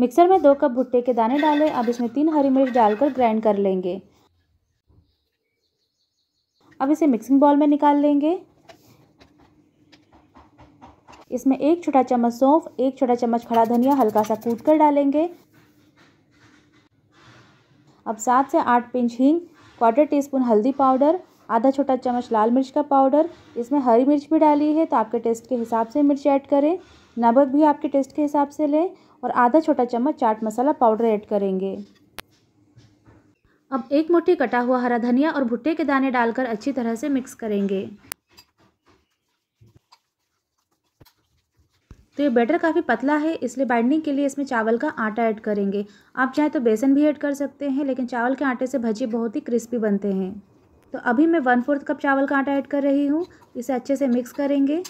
mixer में दो cup भुट्टे के दाने डालें अब इसमें तीन हरी मिर्च डालकर ग्राइंड कर लेंगे अब इसे मिक्सिंग बॉल में निकाल लेंगे इसमें एक छोटा चम्मच सौंफ एक छोटा चम्मच खड़ा धनिया हल्का सा कूट कर डालेंगे अब सात से आठ पिंच हींग क्वार्टर टी स्पून हल्दी पाउडर आधा छोटा चम्मच लाल मिर्च का पाउडर इसमें हरी मिर्च भी डाली है तो आपके टेस्ट के हिसाब से मिर्च ऐड करें नमक भी आपके टेस्ट के हिसाब से लें और आधा छोटा चम्मच चाट मसाला पाउडर ऐड करेंगे अब एक मुठ्ठी कटा हुआ हरा धनिया और भुट्टे के दाने डालकर अच्छी तरह से मिक्स करेंगे तो ये बैटर काफ़ी पतला है इसलिए बाइंडिंग के लिए इसमें चावल का आटा ऐड करेंगे आप चाहें तो बेसन भी ऐड कर सकते हैं लेकिन चावल के आटे से भजी बहुत ही क्रिस्पी बनते हैं तो अभी मैं वन फोर्थ कप चावल का आटा ऐड कर रही हूँ इसे अच्छे से मिक्स करेंगे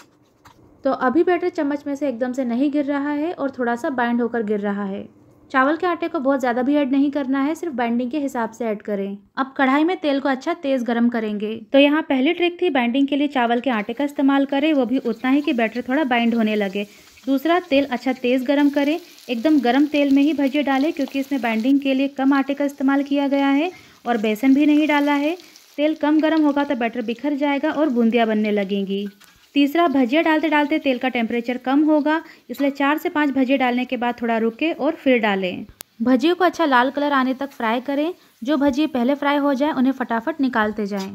तो अभी बैटर चम्मच में से एकदम से नहीं गिर रहा है और थोड़ा सा बाइंड होकर गिर रहा है चावल के आटे को बहुत ज़्यादा भी ऐड नहीं करना है सिर्फ बाइंडिंग के हिसाब से ऐड करें अब कढ़ाई में तेल को अच्छा तेज़ गर्म करेंगे तो यहाँ पहली ट्रिक थी बाइंडिंग के लिए चावल के आटे का इस्तेमाल करें वो भी उतना ही कि बैटर थोड़ा बाइंड होने लगे दूसरा तेल अच्छा तेज़ गर्म करें एकदम गर्म तेल में ही भजिए डालें क्योंकि इसमें बाइंडिंग के लिए कम आटे का इस्तेमाल किया गया है और बेसन भी नहीं डाला है तेल कम गर्म होगा तो बैटर बिखर जाएगा और बूंदियाँ बनने लगेंगी तीसरा भजिया डालते डालते तेल का टेम्परेचर कम होगा इसलिए चार से पाँच भजिया डालने के बाद थोड़ा रुके और फिर डालें भजियों को अच्छा लाल कलर आने तक फ्राई करें जो भजिए पहले फ्राई हो जाए उन्हें फटाफट निकालते जाएं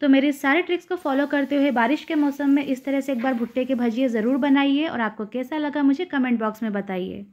तो मेरी सारे ट्रिक्स को फॉलो करते हुए बारिश के मौसम में इस तरह से एक बार भुट्टे के भजिए ज़रूर बनाइए और आपको कैसा लगा मुझे कमेंट बॉक्स में बताइए